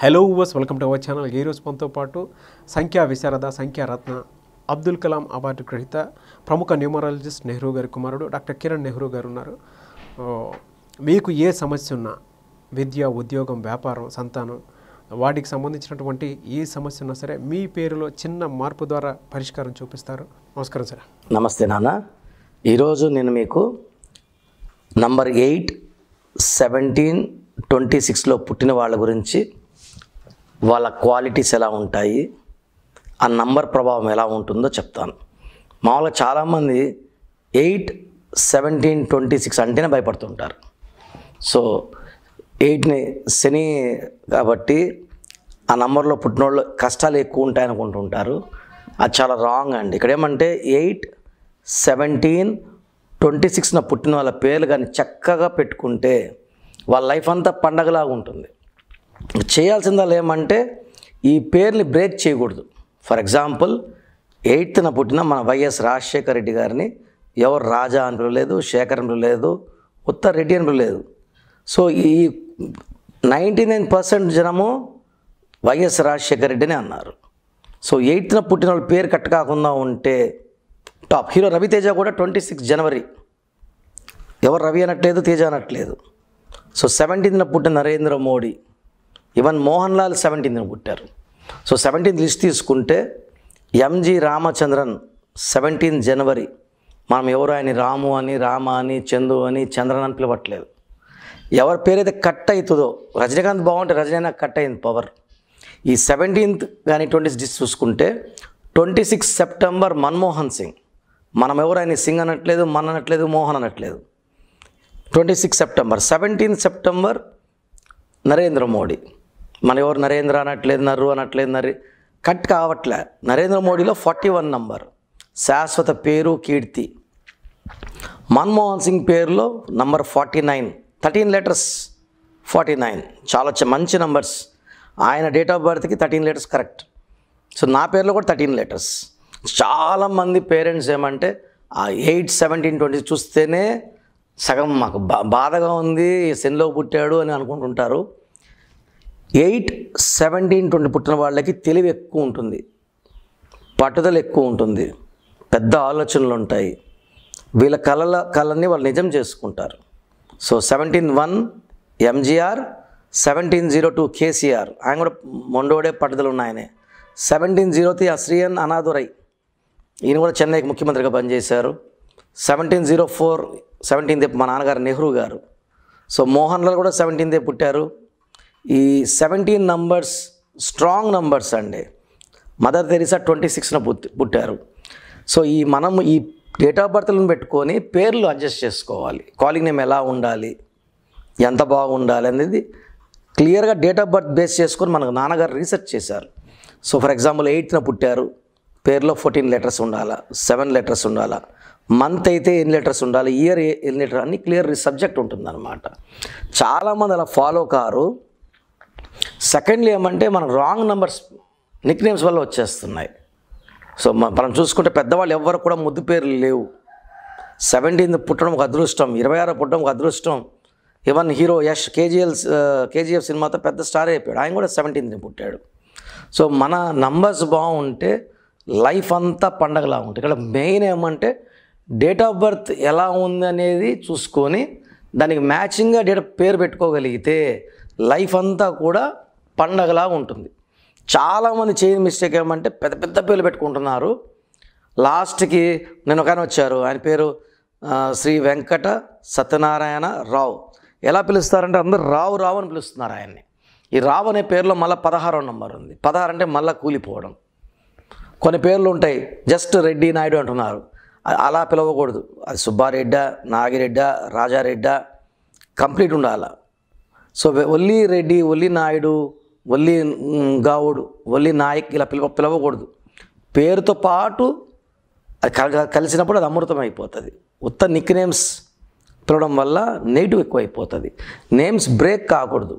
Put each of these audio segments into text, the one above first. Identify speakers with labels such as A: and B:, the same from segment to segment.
A: hello viewers welcome to our channel రోజు మనతో పాటు సంఖ్యా విశారద సంఖ్యా రత్న అబ్దుల్ కలాం అవార్డు గ్రహీత ప్రముఖ న్యూమరాలజిస్ట్ నెహ్రూ గారి కుమారుడు డాక్టర్ కిరణ్ నెహ్రూ గారు ఉన్నారు మీకు ఏ సమస్య ఉన్నా విద్య ఉద్యోగం వ్యాపారం సంతానం వాటికి సంబంధించినటువంటి ఏ సమస్య ఉన్నా సరే మీ పేరులో చిన్న మార్పు ద్వారా పరిష్కారం చూపిస్తారు నమస్కారం సార్ నమస్తే నాన్న ఈరోజు నేను మీకు నంబర్ ఎయిట్ సెవెంటీన్ ట్వంటీ సిక్స్లో పుట్టిన వాళ్ళ గురించి వాళ్ళ క్వాలిటీస్ ఎలా ఉంటాయి ఆ నంబర్ ప్రభావం ఎలా ఉంటుందో చెప్తాను మామూలుగా చాలామంది ఎయిట్ సెవెంటీన్ ట్వంటీ సిక్స్ అంటేనే భయపడుతుంటారు సో ఎయిట్ని శని కాబట్టి ఆ నంబర్లో పుట్టినోళ్ళు కష్టాలు ఎక్కువ ఉంటాయని అనుకుంటుంటారు అది చాలా రాంగ్ అండి ఇక్కడ ఏమంటే ఎయిట్ సెవెంటీన్ ట్వంటీ సిక్స్న పుట్టిన వాళ్ళ పేర్లు కానీ చక్కగా పెట్టుకుంటే వాళ్ళ లైఫ్ అంతా పండగలాగా ఉంటుంది చేయాల్సిందా ఏమంటే ఈ పేర్ని బ్రేక్ చేయకూడదు ఫర్ ఎగ్జాంపుల్ ఎయిత్న పుట్టిన మన వైఎస్ రాజశేఖర రెడ్డి గారిని ఎవరు రాజా అని పిలవలేదు శేఖర్ అని పిలవలేదు ఉత్తర్ రెడ్డి అని పిలవలేదు సో ఈ నైంటీ నైన్ పర్సెంట్ జనము వైఎస్ రాజశేఖర రెడ్డిని అన్నారు సో ఎయిత్న పుట్టిన వాళ్ళు పేరు కట్ కాకుండా ఉంటే టాప్ హీరో రవితేజ కూడా ట్వంటీ సిక్స్ జనవరి ఎవరు రవి అనట్లేదు తేజ అనట్లేదు సో సెవెంటీన్త్న పుట్టిన నరేంద్ర మోడీ ఈవెన్ మోహన్ లాల్ సెవెంటీన్త్న పుట్టారు సో సెవెంటీన్త్ లిస్ట్ తీసుకుంటే ఎంజి రామచంద్రన్ సెవెంటీన్త్ జనవరి మనం ఎవరు ఆయన రాము అని రామ అని చందు అని చంద్రన్ అని పిలవట్లేదు ఎవరి పేరైతే కట్ అవుతుందో రజనీకాంత్ బాగుంటే రజనీ కట్ అయింది పవర్ ఈ సెవెంటీన్త్ కానీ ట్వంటీ సిక్స్ చూసుకుంటే twenty six September Manmohan Singh మనం ఎవరు ఆయన సింగ్ అనట్లేదు మన్ అనట్లేదు మోహన్ అనట్లేదు twenty six September seventeenth September Narendra Modi మన ఎవరు నరేంద్ర అనట్లేదు నరు అనట్లేదు నరి కట్ కావట్లే నరేంద్ర మోడీలో ఫార్టీ వన్ నంబర్ శాశ్వత పేరు కీర్తి మన్మోహన్ సింగ్ పేరులో number forty nine thirteen letters forty nine చాలా మంచి నంబర్స్ ఆయన డేట్ ఆఫ్ బర్త్కి థర్టీన్ లెటర్స్ కరెక్ట్ సో నా పేరులో కూడా థర్టీన్ లెటర్స్ చాలామంది పేరెంట్స్ ఏమంటే ఆ ఎయిట్ సెవెంటీన్ ట్వంటీ చూస్తేనే సగం మాకు బా బాధగా ఉంది సెన్లో పుట్టాడు అని అనుకుంటుంటారు ఎయిట్ సెవెంటీన్ ట్వంటీ పుట్టిన వాళ్ళకి తెలివి ఎక్కువ ఉంటుంది పట్టుదల ఎక్కువ ఉంటుంది పెద్ద ఆలోచనలు ఉంటాయి వీళ్ళ కళల కళని వాళ్ళు నిజం చేసుకుంటారు so seventeen one MGR seventeen zero two KCR ఆయన కూడా మొండోడే పట్టుదలు ఉన్నాయనే సెవెంటీన్ జీరో త్రీ అశ్రియన్ అనాదురై ఈయన కూడా చెన్నైకి ముఖ్యమంత్రిగా పనిచేశారు సెవెంటీన్ జీరో ఫోర్ సెవెంటీన్ మా నాన్నగారు నెహ్రూ గారు సో మోహన్ లాల్ కూడా సెవెంటీన్దే పుట్టారు ఈ సెవెంటీన్ నంబర్స్ స్ట్రాంగ్ నంబర్స్ అండి మదర్ తెరిసా ట్వంటీ సిక్స్న పుట్టి పుట్టారు సో ఈ మనం ఈ డేట్ ఆఫ్ బర్త్లను పెట్టుకొని పేర్లు అడ్జస్ట్ చేసుకోవాలి కాలింగ్ నేమ్ ఎలా ఉండాలి ఎంత బాగుండాలి అనేది క్లియర్గా డేట్ ఆఫ్ బర్త్ బేస్ చేసుకొని మనకు నాన్నగారు రీసెర్చ్ చేశారు సో ఫర్ ఎగ్జాంపుల్ ఎయిత్న పుట్టారు పేర్లో ఫోర్టీన్ లెటర్స్ ఉండాలా సెవెన్ లెటర్స్ ఉండాలా మంత్ అయితే ఎన్ని లెటర్స్ ఉండాలి ఇయర్ ఎన్ని లెటర్ అన్ని క్లియర్ సబ్జెక్ట్ ఉంటుంది అనమాట చాలామంది అలా ఫాలో కారు సెకండ్లీ ఏమంటే మన రాంగ్ నెంబర్స్ నిక్ నేమ్స్ వల్ల వచ్చేస్తున్నాయి సో మనం చూసుకుంటే పెద్దవాళ్ళు ఎవ్వరు కూడా ముద్దు పేర్లు లేవు సెవెంటీన్త్ పుట్టడం ఒక అదృష్టం ఇరవై ఆరు పుట్టడం ఒక అదృష్టం ఈవెన్ హీరో యష్ కేజీఎల్ కేజీఎఫ్ సినిమాతో పెద్ద స్టార్ అయిపోయాడు ఆయన కూడా సెవెంటీన్త్ని పుట్టాడు సో మన నంబర్స్ బాగుంటే లైఫ్ అంతా పండగలా ఉంటుంది ఇక్కడ మెయిన్ ఏమంటే డేట్ ఆఫ్ బర్త్ ఎలా ఉంది అనేది చూసుకొని దానికి మ్యాచింగ్గా డేట్ పేరు పెట్టుకోగలిగితే లైఫ్ అంతా కూడా పండగలా ఉంటుంది చాలామంది చేయని మిస్టేక్ ఏమంటే పెద్ద పెద్ద పేర్లు పెట్టుకుంటున్నారు లాస్ట్కి నేను ఒక వచ్చారు ఆయన పేరు శ్రీ వెంకట సత్యనారాయణ రావు ఎలా పిలుస్తారంటే అందరు రావు రావు అని పిలుస్తున్నారు ఆయన్ని ఈ రావు అనే పేరులో మళ్ళీ పదహారో నంబర్ ఉంది పదహారు అంటే మళ్ళీ కూలిపోవడం కొన్ని పేర్లు ఉంటాయి జస్ట్ రెడ్డి నాయుడు అంటున్నారు అలా పిలవకూడదు అది సుబ్బారెడ్డ నాగిరెడ్డ రాజారెడ్డ కంప్లీట్ ఉండాలి సో ఒల్లి రెడ్డి ఒల్లి నాయుడు వల్లి గావుడు వల్లి నాయక్ ఇలా పిలవ పిలవకూడదు పేరుతో పాటు అది కలిసినప్పుడు అది అమృతం అయిపోతుంది ఉత్త నిక్ నేమ్స్ పిలవడం వల్ల నెగిటివ్ ఎక్కువ అయిపోతుంది నేమ్స్ బ్రేక్ కాకూడదు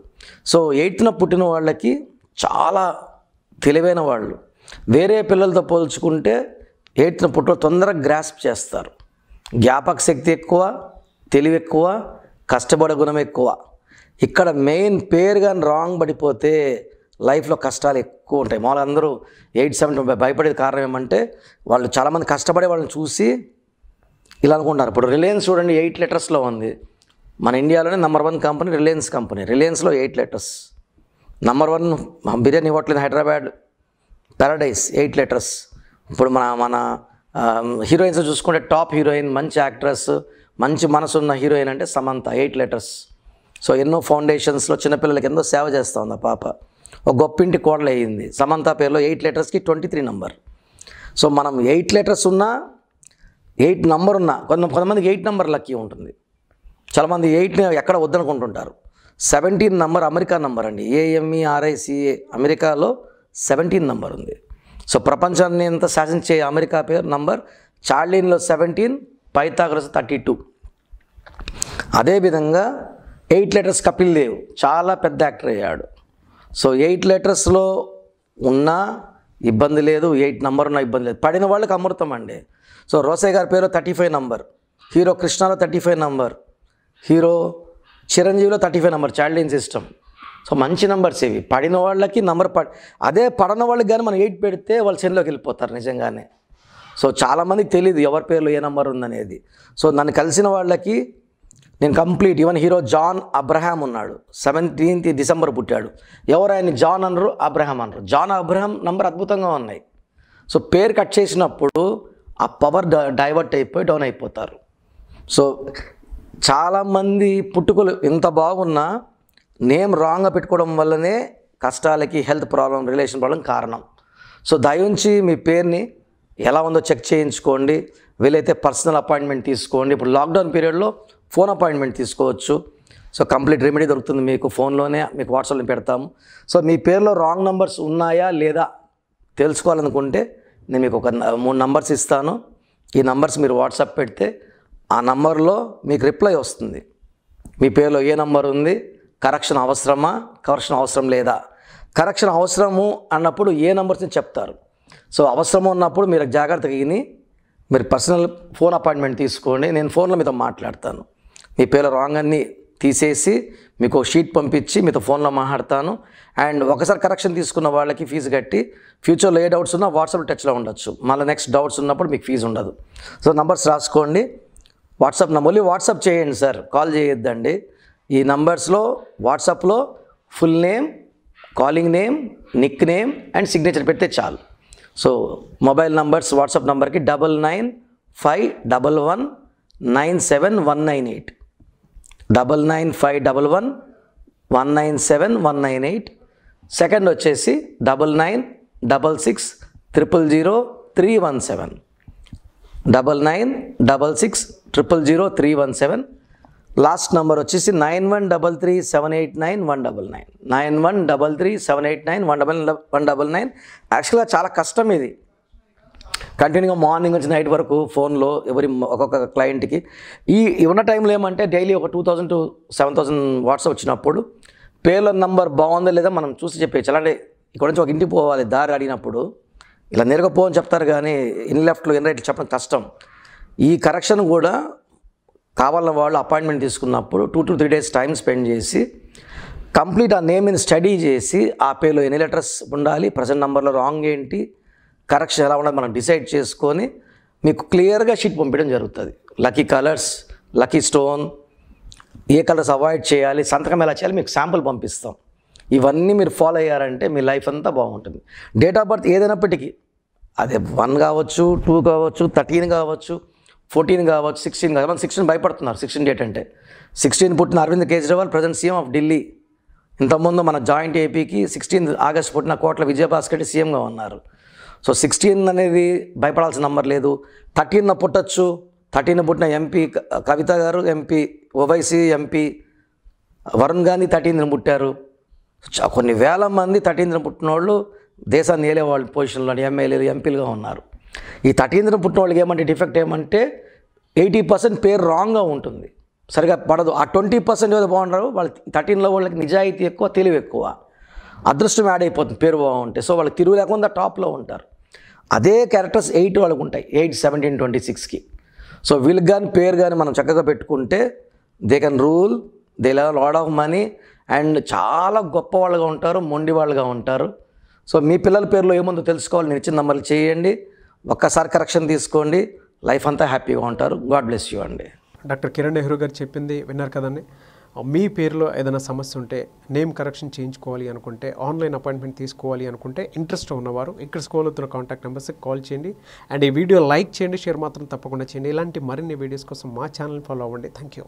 A: సో ఎయిత్న పుట్టిన వాళ్ళకి చాలా తెలివైన వాళ్ళు వేరే పిల్లలతో పోల్చుకుంటే ఎయిత్న పుట్టిన తొందరగా గ్రాస్ప్ చేస్తారు జ్ఞాపక శక్తి ఎక్కువ తెలివి ఎక్కువ కష్టపడే గుణం ఎక్కువ ఇక్కడ మెయిన్ పేరు కానీ రాంగ్ పడిపోతే లైఫ్లో కష్టాలు ఎక్కువ ఉంటాయి మామూలు అందరూ ఎయిట్ సెవెన్ భయపడేది కారణం ఏమంటే వాళ్ళు చాలామంది కష్టపడే వాళ్ళని చూసి ఇలా అనుకుంటారు ఇప్పుడు రిలయన్స్ చూడండి ఎయిట్ లెటర్స్లో ఉంది మన ఇండియాలోనే number one company Reliance company రిలయన్స్లో eight letters number one biryani in Hyderabad Paradise eight letters ఇప్పుడు మన మన హీరోయిన్స్ చూసుకుంటే టాప్ హీరోయిన్ మంచి యాక్ట్రెస్ మంచి మనసున్న హీరోయిన్ అంటే సమంత ఎయిట్ లెటర్స్ సో ఎన్నో ఫౌండేషన్స్లో చిన్నపిల్లలకి ఎంతో సేవ చేస్తూ ఉంది ఆ పాప ఒక గొప్పింటి కోడలు అయ్యింది సమంత పేరులో ఎయిట్ లెటర్స్కి ట్వంటీ త్రీ నంబర్ సో మనం ఎయిట్ లెటర్స్ ఉన్నా ఎయిట్ నంబర్ ఉన్నా కొంత కొంతమందికి ఎయిట్ నెంబర్ లక్కీ ఉంటుంది చాలామంది ఎయిట్ని ఎక్కడ వద్దనుకుంటుంటారు సెవెంటీన్ నంబర్ అమెరికా నంబర్ అండి ఏఎంఈ ఆర్ఐసిఏ అమెరికాలో సెవెంటీన్ నంబర్ ఉంది సో ప్రపంచాన్ని ఎంత శాసించే అమెరికా పేరు నంబర్ చార్లీన్లో సెవెంటీన్ పైతాగ్రస్ థర్టీ టూ అదేవిధంగా ఎయిట్ లెటర్స్ కపిల్ దేవ్ చాలా పెద్ద యాక్టర్ అయ్యాడు సో ఎయిట్ లెటర్స్లో ఉన్నా ఇబ్బంది లేదు ఎయిట్ నెంబర్ ఉన్నా ఇబ్బంది లేదు పడిన వాళ్ళకి అమృతం అండి సో రోసయ్య గారి పేరు థర్టీ ఫైవ్ నంబర్ హీరో కృష్ణలో థర్టీ ఫైవ్ నంబర్ హీరో చిరంజీవిలో thirty five number child line system so మంచి నెంబర్స్ ఇవి పడిన వాళ్ళకి నంబర్ పడి అదే పడన వాళ్ళకి కానీ మనం ఎయిట్ పెడితే వాళ్ళు చెన్లోకి వెళ్ళిపోతారు నిజంగానే సో చాలామందికి తెలియదు ఎవరి పేర్లు ఏ నెంబర్ ఉందనేది సో నన్ను కలిసిన వాళ్ళకి నేను complete even hero John Abraham ఉన్నాడు సెవెంటీన్త్ డిసెంబర్ పుట్టాడు ఎవరు ఆయన జాన్ అనరు అబ్రహాం అనరు జాన్ అబ్రహాం నంబర్ అద్భుతంగా ఉన్నాయి సో పేరు కట్ చేసినప్పుడు ఆ పవర్ డైవర్ట్ అయిపోయి డౌన్ అయిపోతారు సో చాలామంది పుట్టుకలు ఎంత బాగున్నా నేమ్ రాంగ్గా పెట్టుకోవడం వల్లనే కష్టాలకి హెల్త్ ప్రాబ్లం రిలేషన్ ప్రాబ్లం కారణం సో దయించి మీ పేరుని ఎలా ఉందో చెక్ చేయించుకోండి వీలైతే పర్సనల్ అపాయింట్మెంట్ తీసుకోండి ఇప్పుడు లాక్డౌన్ పీరియడ్లో ఫోన్ అపాయింట్మెంట్ తీసుకోవచ్చు సో కంప్లీట్ రెమెడీ దొరుకుతుంది మీకు ఫోన్లోనే మీకు వాట్సాప్లో పెడతాము సో మీ పేరులో రాంగ్ నంబర్స్ ఉన్నాయా లేదా తెలుసుకోవాలనుకుంటే నేను మీకు ఒక మూడు నంబర్స్ ఇస్తాను ఈ నంబర్స్ మీరు వాట్సాప్ పెడితే ఆ నంబర్లో మీకు రిప్లై వస్తుంది మీ పేరులో ఏ నంబర్ ఉంది కరెక్షన్ అవసరమా కరెక్షన్ అవసరం లేదా కరెక్షన్ అవసరము అన్నప్పుడు ఏ నంబర్స్ని చెప్తారు సో అవసరం ఉన్నప్పుడు మీరు జాగ్రత్తగా మీరు పర్సనల్ ఫోన్ అపాయింట్మెంట్ తీసుకోండి నేను ఫోన్లో మీతో మాట్లాడతాను మీ పేర్లు రాంగ్ అన్నీ తీసేసి మీకు షీట్ పంపించి మీతో ఫోన్లో మాట్లాడతాను అండ్ ఒకసారి కరెక్షన్ తీసుకున్న వాళ్ళకి ఫీజు కట్టి ఫ్యూచర్లో ఏ డౌట్స్ ఉన్నా వాట్సాప్ టచ్లో ఉండొచ్చు మళ్ళీ నెక్స్ట్ డౌట్స్ ఉన్నప్పుడు మీకు ఫీజు ఉండదు సో నంబర్స్ రాసుకోండి వాట్సాప్ మళ్ళీ వాట్సాప్ చేయండి సార్ కాల్ చేయొద్దండి ఈ నంబర్స్లో వాట్సాప్లో full name calling name nick name and signature పెడితే చాలు సో మొబైల్ నంబర్స్ వాట్సాప్ నంబర్కి double nine five double one nine seven one nine eight double nine five double one one nine seven one nine eight second వచ్చేసి double nine double six triple zero three one seven double nine double six triple zero three one seven last number వచ్చేసి nine one double three seven eight nine one double nine nine one double three seven eight nine one double one double nine యాక్చువల్గా చాలా కష్టం ఇది కంటిన్యూగా morning నుంచి night వరకు ఫోన్లో ఎవరి ఒక్కొక్క క్లయింట్కి ఈ ఉన్న టైంలో ఏమంటే డైలీ ఒక two thousand to seven thousand WhatsApp వచ్చినప్పుడు పేర్ల నంబర్ బాగుందా లేదా మనం చూసి చెప్పేయచ్చు అలాంటి ఇక్కడ నుంచి ఒక ఇంటికి పోవాలి దారి అడిగినప్పుడు ఇలా నేరుగా పోవని అని చెప్తారు కానీ ఇన్ లెఫ్ట్లో ఇన్ రైట్లు చెప్పడం కష్టం ఈ కరెక్షన్ కూడా కావాలన్న వాళ్ళు అపాయింట్మెంట్ తీసుకున్నప్పుడు two to three days time spend చేసి కంప్లీట్ ఆ నేమ్ని స్టడీ చేసి ఆ పేర్లో ఎన్ని లెటర్స్ ఉండాలి ప్రజెంట్ నెంబర్లో రాంగ్ ఏంటి కరెక్షన్ ఎలా ఉండాలి మనం డిసైడ్ చేసుకొని మీకు క్లియర్గా షీట్ పంపించడం జరుగుతుంది లక్కీ కలర్స్ లక్కీ స్టోన్ ఏ కలర్స్ అవాయిడ్ చేయాలి సంతకం ఎలా చేయాలి మీకు శాంపుల్ పంపిస్తాం ఇవన్నీ మీరు ఫాలో అయ్యారంటే మీ లైఫ్ అంతా బాగుంటుంది డేట్ ఆఫ్ బర్త్ ఏదైనప్పటికీ అదే వన్ కావచ్చు టూ కావచ్చు థర్టీన్ కావచ్చు ఫోర్టీన్ కావచ్చు సిక్స్టీన్ కావచ్చు మనం సిక్స్టీన్ భయపడుతున్నారు సిక్స్టీన్ డేట్ అంటే సిక్స్టీన్ పుట్టిన Arvind Kejriwal present CM of Delhi ఇంతకుముందు మన జాయింట్ ఏపీకి సిక్స్టీన్త్ ఆగస్ట్ పుట్టిన కోట్ల విజయభాస్కర్ రెడ్డి సీఎంగా ఉన్నారు సో సిక్స్టీన్ అనేది భయపడాల్సిన నంబర్ లేదు థర్టీన్న పుట్టచ్చు థర్టీన్ పుట్టిన ఎంపీ కవిత గారు MP Owaisi MP Varun Gandhi thirteen పుట్టారు కొన్ని వేల మంది థర్టీన్ పుట్టిన వాళ్ళు దేశాన్ని వాళ్ళ పొజిషన్లో ఎమ్మెల్యేలు ఎంపీలుగా ఉన్నారు ఈ థర్టీన్ పుట్టిన వాళ్ళకి ఏమంటే డిఫెక్ట్ ఏమంటే ఎయిటీ పర్సెంట్ పేరు రాంగ్గా ఉంటుంది సరిగా పడదు ఆ ట్వంటీ పర్సెంట్ ఏదో బాగుంటారు వాళ్ళు థర్టీన్లో వాళ్ళకి నిజాయితీ ఎక్కువ తెలివి ఎక్కువ అదృష్టం యాడ్ అయిపోతుంది పేరు బాగుంటే సో వాళ్ళకి తిరుగు లేకుండా టాప్లో ఉంటారు అదే క్యారెక్టర్స్ ఎయిట్ వాళ్ళకు ఉంటాయి ఎయిట్ సెవెంటీన్ ట్వంటీ సిక్స్కి సో వీళ్ళకి కానీ పేరు కానీ మనం చక్కగా పెట్టుకుంటే they can rule they love lot of money and చాలా గొప్ప వాళ్ళుగా ఉంటారు మొండి వాళ్ళుగా ఉంటారు సో మీ పిల్లల పేర్లు ఏముందో తెలుసుకోవాలి నేను ఇచ్చిన నంబర్లు చేయండి ఒక్కసారి కరెక్షన్ తీసుకోండి లైఫ్ అంతా హ్యాపీగా ఉంటారు గాడ్ బ్లెస్ యూ అండి డాక్టర్ కిరణ్ నెహ్రూ గారు చెప్పింది విన్నారు కదండి మీ పేరులో ఏదైనా సమస్య ఉంటే నేమ్ కరెక్షన్ చేయించుకోవాలి అనుకుంటే ఆన్లైన్ అపాయింట్మెంట్ తీసుకోవాలి అనుకుంటే ఇంట్రెస్ట్ ఉన్నవారు ఇక్కడ స్కోల్ అవుతున్న కాంటాక్ట్ నెంబర్స్కి కాల్ చేయండి అండ్ ఈ వీడియో లైక్ చేయండి షేర్ మాత్రం తప్పకుండా చేయండి ఇలాంటి మరిన్ని వీడియోస్ కోసం మా ఛానల్ ఫాలో అవ్వండి థ్యాంక్ యూ